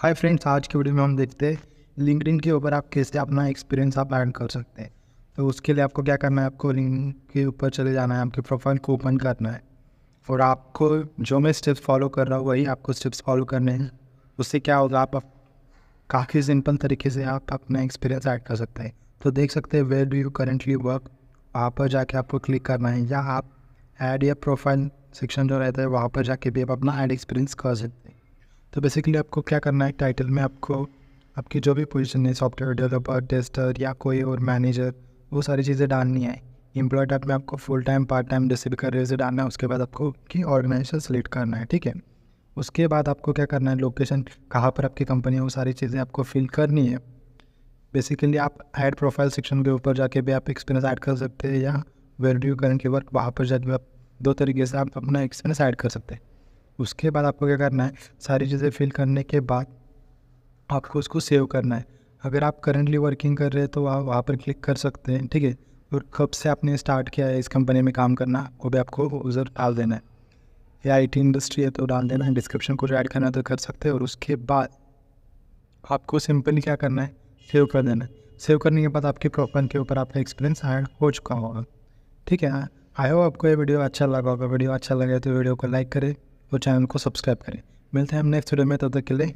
hi friends आज के video में हम देखते हैं लिंकड के ऊपर आप कैसे अपना एक्सपीरियंस आप ऐड कर सकते हैं तो उसके लिए आपको क्या करना है आपको लिंक के ऊपर चले जाना है आपके प्रोफाइल को ओपन करना है और आपको जो मैं स्टेप्स फॉलो कर रहा हूँ वही आपको स्टेप्स फॉलो करने हैं उससे क्या होगा आप, आप काफ़ी सिंपल तरीके से आप अपना एक्सपीरियंस ऐड कर सकते हैं तो देख सकते हैं where do you currently work वहाँ पर जाके आपको क्लिक करना है या आप ऐड या प्रोफाइल सेक्शन जो रहता है वहाँ पर जाके भी आप अपना ऐड एक्सपीरियंस कर सकते हैं तो बेसिकली आपको क्या करना है टाइटल में आपको आपकी जो भी पोजीशन है सॉफ्टवेयर डेवलपर टेस्टर या कोई और मैनेजर वो सारी चीज़ें डालनी है एम्प्लॉय टाइप में आपको फुल टाइम पार्ट टाइम जैसे भी करियर से डालना है उसके बाद आपको की ऑर्गेनाइजेशन सेलेक्ट करना है ठीक है उसके बाद आपको क्या करना है लोकेशन कहाँ पर आपकी कंपनी है वो सारी चीज़ें आपको फिल करनी है बेसिकली आप ऐड प्रोफाइल सेक्शन के ऊपर जाके भी आप एक्सपीरियंस ऐड कर सकते हैं या वेल्यू करेंट के वर्क वहाँ पर जाके आप दो तरीके से आप अपना एक्सपीरियंस ऐड कर सकते हैं उसके बाद आपको क्या करना है सारी चीज़ें फिल करने के बाद आपको उसको सेव करना है अगर आप करेंटली वर्किंग कर रहे हैं तो आप वहाँ पर क्लिक कर सकते हैं ठीक है और कब से आपने स्टार्ट किया है इस कंपनी में काम करना वो भी आपको उधर डाल देना है या आई टी इंडस्ट्री है तो डाल देना है डिस्क्रिप्शन कुछ ऐड करना है तो कर सकते हैं और उसके बाद आपको सिंपली क्या करना है सेव कर देना है सेव करने के बाद आपके प्रोफाइल के ऊपर आपका एक्सपीरियंस ऐड हो चुका होगा ठीक है आई होप आपको ये वीडियो अच्छा लगा होगा वीडियो अच्छा लगे तो वीडियो को लाइक करें और चैनल को सब्सक्राइब करें मिलते हैं हम नेक्स्ट वीडियो में तब तक के लिए